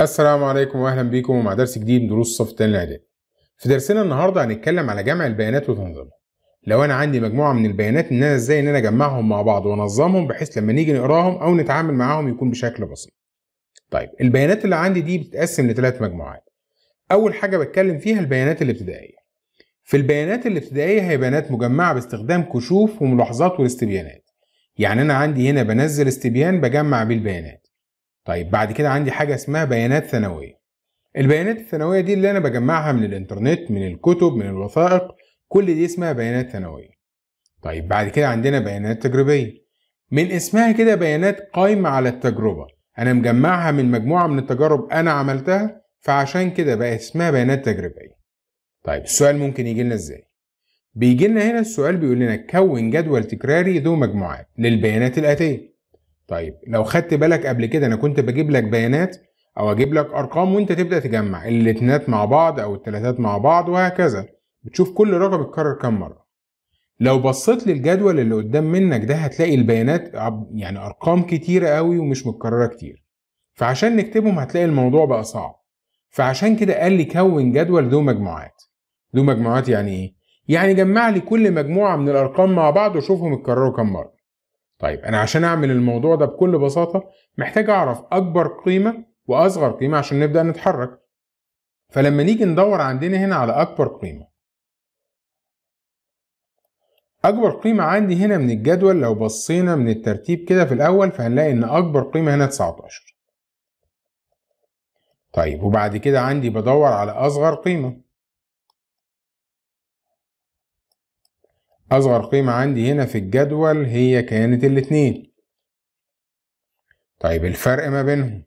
السلام عليكم واهلا بيكم مع درس جديد من دروس الصف الثاني الاعدادي. في درسنا النهارده هنتكلم على جمع البيانات وتنظيمها. لو انا عندي مجموعه من البيانات ان انا ازاي ان انا اجمعهم مع بعض وانظمهم بحيث لما نيجي نقراهم او نتعامل معاهم يكون بشكل بسيط. طيب البيانات اللي عندي دي بتتقسم لثلاث مجموعات. اول حاجه بتكلم فيها البيانات الابتدائيه. في البيانات الابتدائيه هي بيانات مجمعه باستخدام كشوف وملاحظات والاستبيانات. يعني انا عندي هنا بنزل استبيان بجمع بيه البيانات. طيب بعد كده عندي حاجه اسمها بيانات ثانويه البيانات الثانويه دي اللي انا بجمعها من الانترنت من الكتب من الوثائق كل دي اسمها بيانات ثانويه طيب بعد كده عندنا بيانات تجريبيه من اسمها كده بيانات قايمه على التجربه انا مجمعها من مجموعه من التجارب انا عملتها فعشان كده بقى اسمها بيانات تجريبيه طيب السؤال ممكن يجي لنا ازاي بيجي لنا هنا السؤال بيقول لنا كون جدول تكراري ذو مجموعات للبيانات الاتيه طيب لو خدت بالك قبل كده انا كنت بجيب لك بيانات او اجيب لك ارقام وانت تبدا تجمع الاتنات مع بعض او التلاتات مع بعض وهكذا بتشوف كل رقم اتكرر كام مره لو بصيت للجدول اللي قدام منك ده هتلاقي البيانات يعني ارقام كتيره قوي ومش متكرره كتير فعشان نكتبهم هتلاقي الموضوع بقى صعب فعشان كده قال لي كون جدول ذو مجموعات ذو مجموعات يعني ايه يعني جمع لي كل مجموعه من الارقام مع بعض وشوفهم اتكرروا كام مره طيب انا عشان اعمل الموضوع ده بكل بساطه محتاج اعرف اكبر قيمه واصغر قيمه عشان نبدا نتحرك فلما نيجي ندور عندنا هنا على اكبر قيمه اكبر قيمه عندي هنا من الجدول لو بصينا من الترتيب كده في الاول فهنلاقي ان اكبر قيمه هنا 19 طيب وبعد كده عندي بدور على اصغر قيمه أصغر قيمة عندي هنا في الجدول هي كانت الاتنين طيب الفرق ما بينهم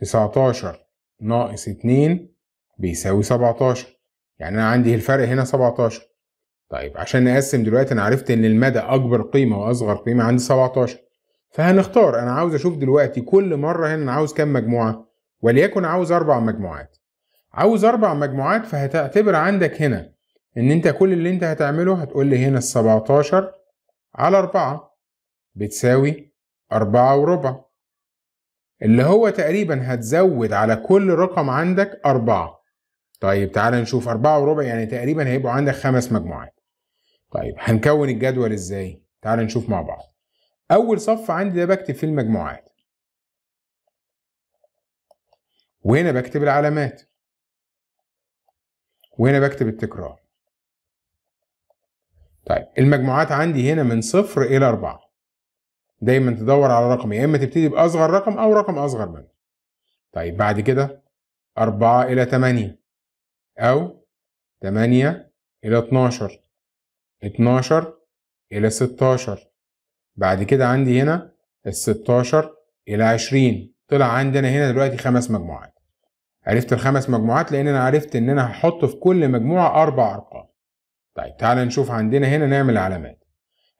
تسعتاشر ناقص اتنين بيساوي سبعتاشر يعني أنا عندي الفرق هنا سبعتاشر طيب عشان نقسم دلوقتي أنا عرفت إن المدى أكبر قيمة وأصغر قيمة عندي سبعتاشر فهنختار أنا عاوز أشوف دلوقتي كل مرة هنا أنا عاوز كام مجموعة وليكن عاوز أربع مجموعات عاوز أربع مجموعات فهتعتبر عندك هنا ان انت كل اللي انت هتعمله هتقول لي هنا السبعتاشر على أربعة بتساوي أربعة وربع اللي هو تقريبا هتزود على كل رقم عندك أربعة طيب تعال نشوف أربعة وربع يعني تقريبا هيبقوا عندك خمس مجموعات طيب هنكون الجدول إزاي؟ تعال نشوف مع بعض أول صف عندي ده بكتب فيه المجموعات وهنا بكتب العلامات وهنا بكتب التكرار طيب المجموعات عندي هنا من صفر إلى أربعة دايما تدور على رقم يا إما تبتدي بأصغر رقم أو رقم أصغر منه طيب بعد كده أربعة إلى تمانية أو تمانية إلى اتناشر اتناشر إلى ستاشر بعد كده عندي هنا الستاشر إلى عشرين طلع عندنا هنا دلوقتي خمس مجموعات عرفت الخمس مجموعات لأن أنا عرفت إن أنا هحط في كل مجموعة أربع أرقام طيب تعال نشوف عندنا هنا نعمل علامات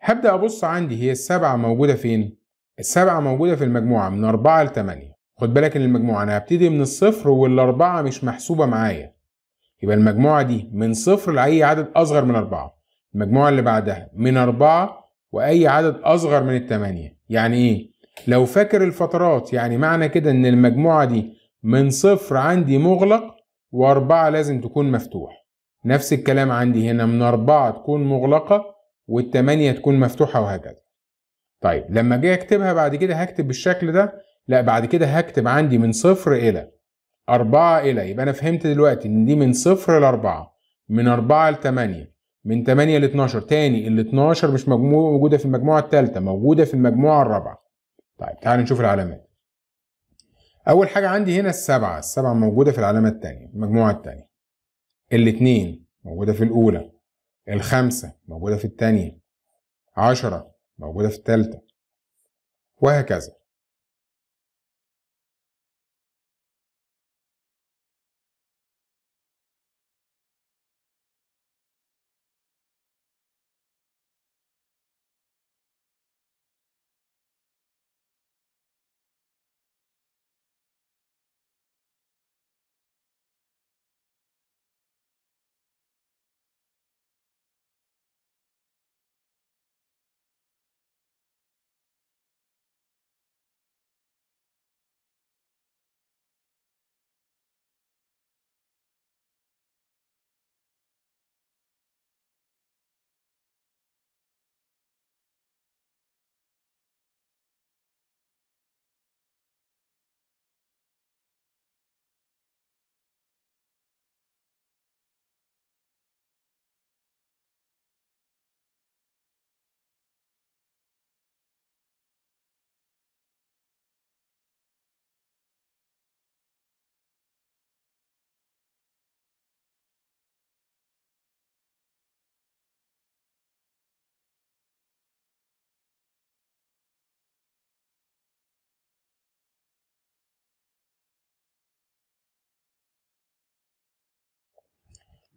هبدأ أبص عندي هي السبعة موجودة فين؟ السبعة موجودة في المجموعة من أربعة لتمانية خد بالك إن المجموعة أنا هبتدي من الصفر والأربعة مش محسوبة معايا يبقى المجموعة دي من صفر لأي عدد أصغر من أربعة المجموعة اللي بعدها من أربعة وأي عدد أصغر من التمانية يعني إيه؟ لو فاكر الفترات يعني معنى كده إن المجموعة دي من صفر عندي مغلق وأربعة لازم تكون مفتوح نفس الكلام عندي هنا من أربعة تكون مغلقة والتمانية تكون مفتوحة وهكذا طيب لما أجي أكتبها بعد كده هكتب بالشكل ده لا بعد كده هكتب عندي من صفر إلى أربعة إلى يبقى أنا فهمت دلوقتي إن دي من صفر لأربعة من أربعة لتمانية من تمانية لاتناشر، 12 تاني ال 12 مش مجموعة موجودة في المجموعة الثالثة موجودة في المجموعة الرابعة طيب تعال نشوف العلامات أول حاجة عندي هنا السبعة السبعة موجودة في العلامة التانية المجموعة التانية الاتنين موجودة في الأولى الخمسة موجودة في التانية عشرة موجودة في التالتة وهكذا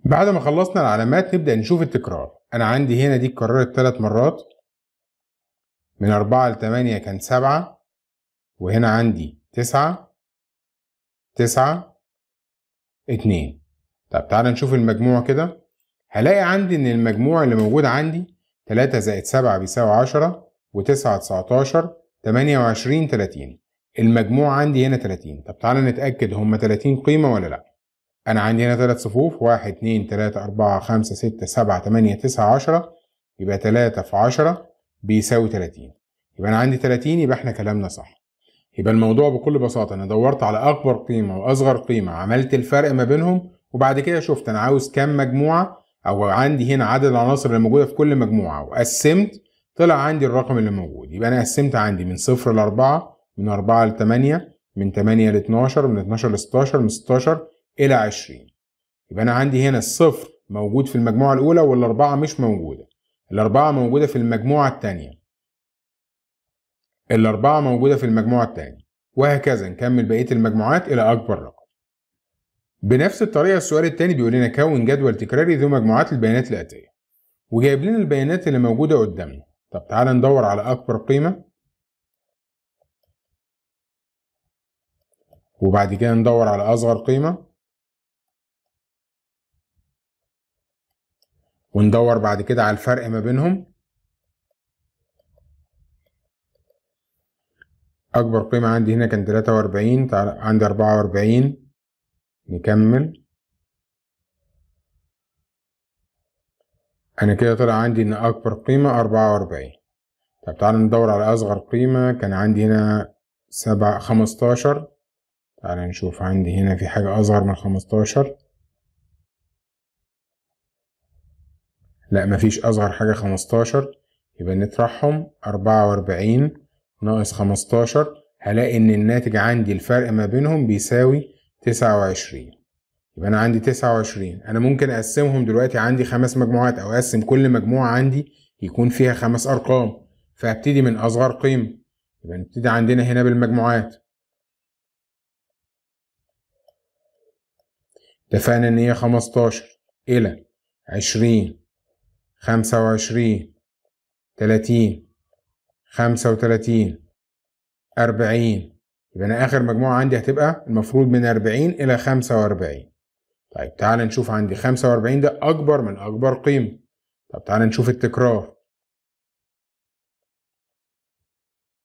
بعد ما خلصنا العلامات نبدأ نشوف التكرار أنا عندي هنا دي اتكررت تلات مرات من أربعة لتمانية كان سبعة وهنا عندي تسعة تسعة اتنين طب تعالى نشوف المجموع كده هلاقي عندي إن المجموع اللي موجود عندي تلاتة زائد سبعة بيساوي عشرة وتسعة تسعتاشر تمانية وعشرين تلاتين المجموع عندي هنا تلاتين طب تعالى نتأكد هما تلاتين قيمة ولا لأ انا عندي هنا ثلاث صفوف واحد اتنين تلاتة اربعة خمسة ستة سبعة تمانية تسعة عشرة يبقى تلاتة في عشرة بيساوي تلاتين يبقى انا عندي تلاتين يبقى احنا كلامنا صح يبقى الموضوع بكل بساطة انا دورت على اكبر قيمة واصغر قيمة عملت الفرق ما بينهم وبعد كده شفت انا عاوز كام مجموعة او عندي هنا عدد العناصر اللي موجودة في كل مجموعة وقسمت طلع عندي الرقم اللي موجود يبقى انا قسمت عندي من صفر لاربعة من اربعة لتمانية من تمانية لاتناشر من اتناشر لستاشر من ستاشر إلى 20 يبقى أنا عندي هنا الصفر موجود في المجموعة الأولى والأربعة مش موجودة الأربعة موجودة في المجموعة الثانية الأربعة موجودة في المجموعة الثانية وهكذا نكمل بقية المجموعات إلى أكبر رقم بنفس الطريقة السؤال الثاني بيقول لنا كون جدول تكراري ذو مجموعات البيانات الآتية وجايب لنا البيانات اللي موجودة قدامنا طب تعالى ندور على أكبر قيمة وبعد كده ندور على أصغر قيمة وندور بعد كده على الفرق ما بينهم أكبر قيمة عندي هنا كان تلاتة وأربعين عندي أربعة وأربعين نكمل أنا كده طلع عندي إن أكبر قيمة أربعة وأربعين طب تعالى ندور على أصغر قيمة كان عندي هنا سبعة خمستاشر تعالى نشوف عندي هنا في حاجة أصغر من خمستاشر لا مفيش أصغر حاجة خمستاشر يبقى نطرحهم أربعة وأربعين ناقص خمستاشر هلاقي إن الناتج عندي الفرق ما بينهم بيساوي تسعة وعشرين يبقى أنا عندي تسعة وعشرين أنا ممكن أقسمهم دلوقتي عندي خمس مجموعات أو أقسم كل مجموعة عندي يكون فيها خمس أرقام فهبتدي من أصغر قيمة يبقى نبتدي عندنا هنا بالمجموعات اتفقنا إن هي خمستاشر إلى عشرين خمسة وعشرين تلاتين خمسة وتلاتين أربعين يبقى أنا آخر مجموعة عندي هتبقى المفروض من أربعين إلى خمسة وأربعين طيب تعال نشوف عندي خمسة وأربعين ده أكبر من أكبر قيمة طب تعال نشوف التكرار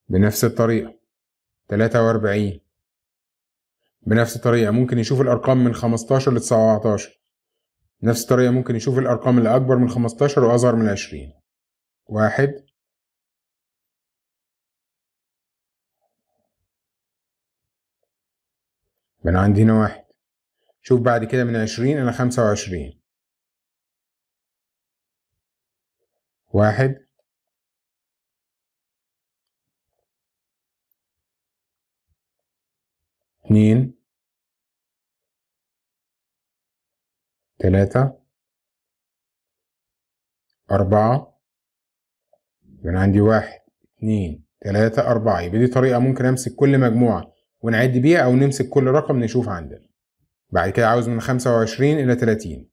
بنفس الطريقة تلاتة وأربعين بنفس الطريقة ممكن يشوف الأرقام من خمستاشر لتسعتاشر نفس الطريقة ممكن نشوف الأرقام اللي أكبر من 15 وأصغر من 20 واحد من عندي هنا واحد شوف بعد كده من عشرين إلى خمسة وعشرين واحد اتنين تلاتة أربعة يبقى أنا عندي واحد اتنين تلاتة أربعة يبقى دي طريقة ممكن أمسك كل مجموعة ونعد بيها أو نمسك كل رقم نشوف عندنا بعد كده عاوز من خمسة وعشرين إلى تلاتين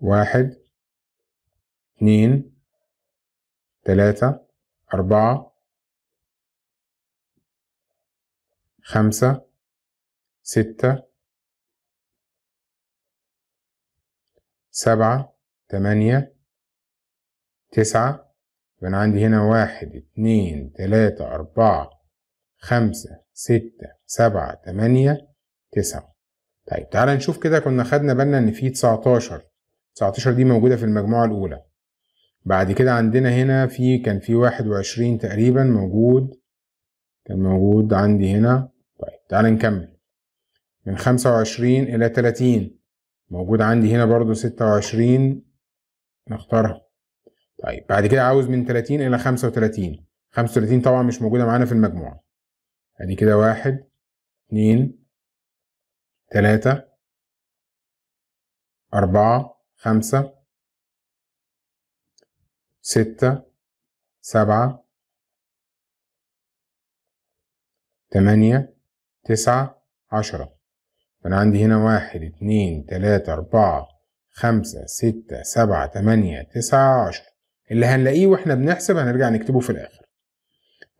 واحد اتنين تلاتة أربعة خمسة ستة سبعة تمانية تسعة يبقى أنا عندي هنا واحد اتنين تلاتة أربعة خمسة ستة سبعة تمانية تسعة طيب تعالى نشوف كده كنا خدنا بالنا إن في تسعتاشر تسعتاشر دي موجودة في المجموعة الأولى بعد كده عندنا هنا في كان في واحد وعشرين تقريبا موجود كان موجود عندي هنا طيب تعالى نكمل من خمسة وعشرين إلى تلاتين موجود عندي هنا برضو ستة وعشرين نختارها طيب بعد كده عاوز من تلاتين إلى خمسة وتلاتين خمسة وتلاتين طبعا مش موجودة معانا في المجموعة ادي كده واحد اتنين تلاتة أربعة خمسة ستة سبعة تمانية تسعة عشرة فأنا عندي هنا واحد اتنين تلاتة أربعة خمسة ستة سبعة تمانية تسعة عشرة اللي هنلاقيه واحنا بنحسب هنرجع نكتبه في الآخر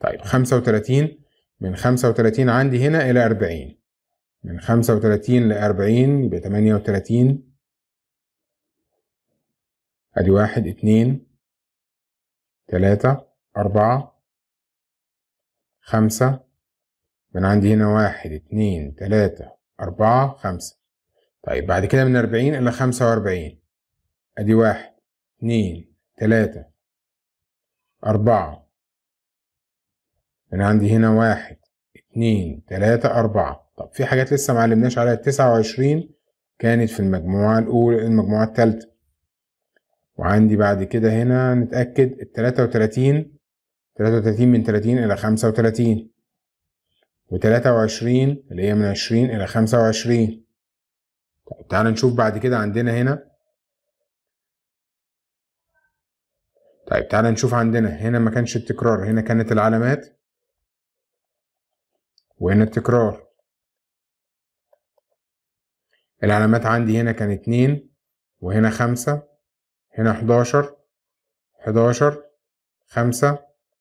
طيب خمسة وتلاتين من خمسة وتلاتين عندي هنا إلى أربعين من خمسة وتلاتين لأربعين يبقى تمانية وتلاتين أدي واحد اتنين تلاتة أربعة خمسة من عندي هنا واحد اتنين تلاتة أربعة خمسة طيب بعد كده من أربعين إلى خمسة وأربعين أدي واحد اتنين تلاتة أربعة أنا عندي هنا واحد اتنين تلاتة أربعة طب في حاجات لسه معلمناش عليها تسعة وعشرين كانت في المجموعة الأولى المجموعة التالتة وعندي بعد كده هنا نتأكد التلاتة وتلاتين تلاتة وتلاتين من تلاتين إلى خمسة وتلاتين و23 اللي هي من 20 إلى 25 طيب تعال نشوف بعد كده عندنا هنا طيب تعال نشوف عندنا هنا ما كانش التكرار هنا كانت العلامات وهنا التكرار العلامات عندي هنا كان اتنين وهنا خمسة هنا حداشر حداشر خمسة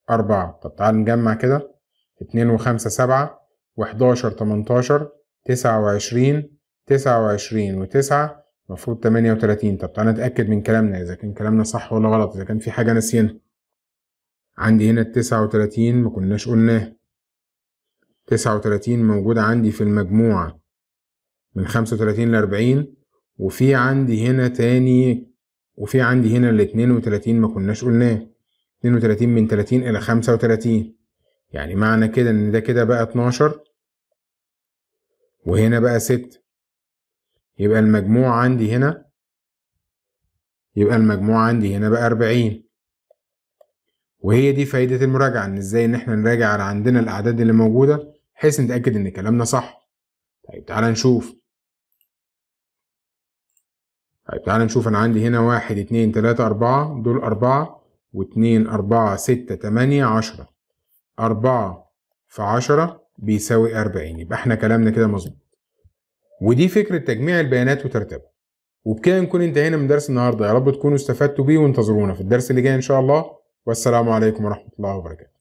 أربعة طب تعال نجمع كده اتنين وخمسة سبعة وحداشر تمنتاشر تسعة وعشرين تسعة وعشرين وتسعة المفروض تمانية وتلاتين طب تعالى نتأكد من كلامنا إذا كان كلامنا صح ولا غلط إذا كان في حاجة ناسيينها عندي هنا التسعة وتلاتين مكناش قلناه تسعة وتلاتين موجودة عندي في المجموعة من خمسة وتلاتين لأربعين وفي عندي هنا تاني وفي عندي هنا الاتنين وتلاتين مكناش قلناه اتنين وتلاتين من تلاتين إلى خمسة وتلاتين يعني معنى كده ان ده كده بقى 12 وهنا بقى 6 يبقى المجموع عندي هنا يبقى المجموع عندي هنا بقى 40 وهي دي فايدة المراجعة ان ازاي ان احنا نراجع على عندنا الاعداد اللي موجودة بحيث نتأكد ان كلامنا صح طيب تعالى نشوف طيب تعالى نشوف انا عندي هنا واحد اتنين تلاتة اربعة دول اربعة واتنين اربعة ستة تمانية عشرة أربعة في عشرة بيساوي أربعين يبقى احنا كلامنا كده مظبوط ودي فكرة تجميع البيانات وترتيبها وبكده نكون انتهينا من درس النهاردة يا رب تكونوا استفدتوا بيه وانتظرونا في الدرس اللي جاي إن شاء الله والسلام عليكم ورحمة الله وبركاته